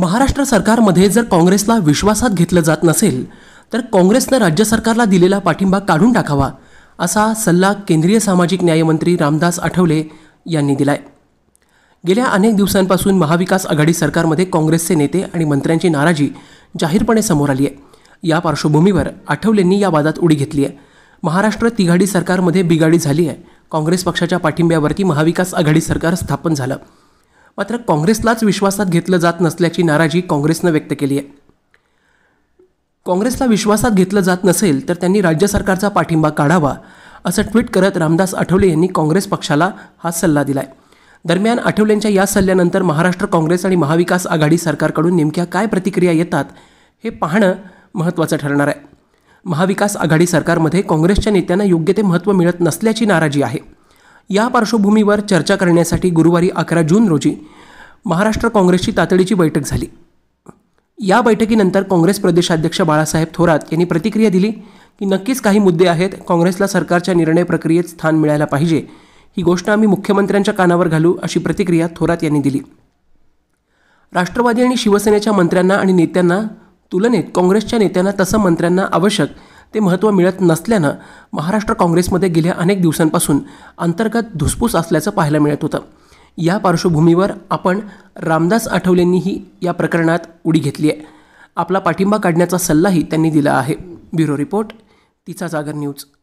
महाराष्ट्र सरकारमध्ये जर काँग्रेसला विश्वासात घेतलं जात नसेल तर काँग्रेसनं राज्य सरकारला दिलेला पाठिंबा काढून टाकावा असा सल्ला केंद्रीय सामाजिक न्यायमंत्री रामदास आठवले यांनी दिलाय गेल्या अनेक दिवसांपासून महाविकास आघाडी सरकारमध्ये काँग्रेसचे नेते आणि मंत्र्यांची नाराजी जाहीरपणे समोर आली आहे या पार्श्वभूमीवर आठवलेंनी या वादात उडी घेतली आहे महाराष्ट्र तिघाडी सरकारमध्ये बिघाडी झाली आहे काँग्रेस पक्षाच्या पाठिंब्यावरती महाविकास आघाडी सरकार स्थापन झालं मात्र काँग्रेसलाच विश्वासात घेतलं जात नसल्याची नाराजी काँग्रेसनं व्यक्त केली आहे काँग्रेसला विश्वासात घेतलं जात नसेल तर त्यांनी राज्य सरकारचा पाठिंबा काढावा असं ट्विट करत रामदास आठवले यांनी काँग्रेस पक्षाला हा सल्ला दिला आहे दरम्यान आठवलेंच्या या सल्ल्यानंतर महाराष्ट्र काँग्रेस आणि महाविकास आघाडी सरकारकडून नेमक्या काय प्रतिक्रिया येतात हे पाहणं महत्त्वाचं ठरणार आहे महाविकास आघाडी सरकारमध्ये काँग्रेसच्या नेत्यांना योग्य ते महत्त्व मिळत नसल्याची नाराजी आहे या पार्श्वभूमीवर चर्चा करण्यासाठी गुरुवारी अकरा जून रोजी महाराष्ट्र काँग्रेसची तातडीची बैठक झाली या बैठकीनंतर काँग्रेस प्रदेशाध्यक्ष बाळासाहेब थोरात यांनी प्रतिक्रिया दिली की नक्कीच काही मुद्दे आहेत काँग्रेसला सरकारच्या निर्णय प्रक्रियेत स्थान मिळायला पाहिजे ही गोष्ट आम्ही मुख्यमंत्र्यांच्या कानावर घालू अशी प्रतिक्रिया थोरात यांनी दिली राष्ट्रवादी आणि शिवसेनेच्या मंत्र्यांना आणि नेत्यांना तुलनेत काँग्रेसच्या नेत्यांना तसं मंत्र्यांना आवश्यक ते महत्त्व मिळत नसल्यानं महाराष्ट्र काँग्रेसमध्ये गेल्या अनेक दिवसांपासून अंतर्गत धुसफूस असल्याचं पाहायला मिळत होतं या पार्श्वभूमीवर आपण रामदास आठवलेंनीही या प्रकरणात उडी घेतली आहे आपला पाठिंबा काढण्याचा सल्लाही त्यांनी दिला आहे ब्युरो रिपोर्ट तिचा जागर न्यूज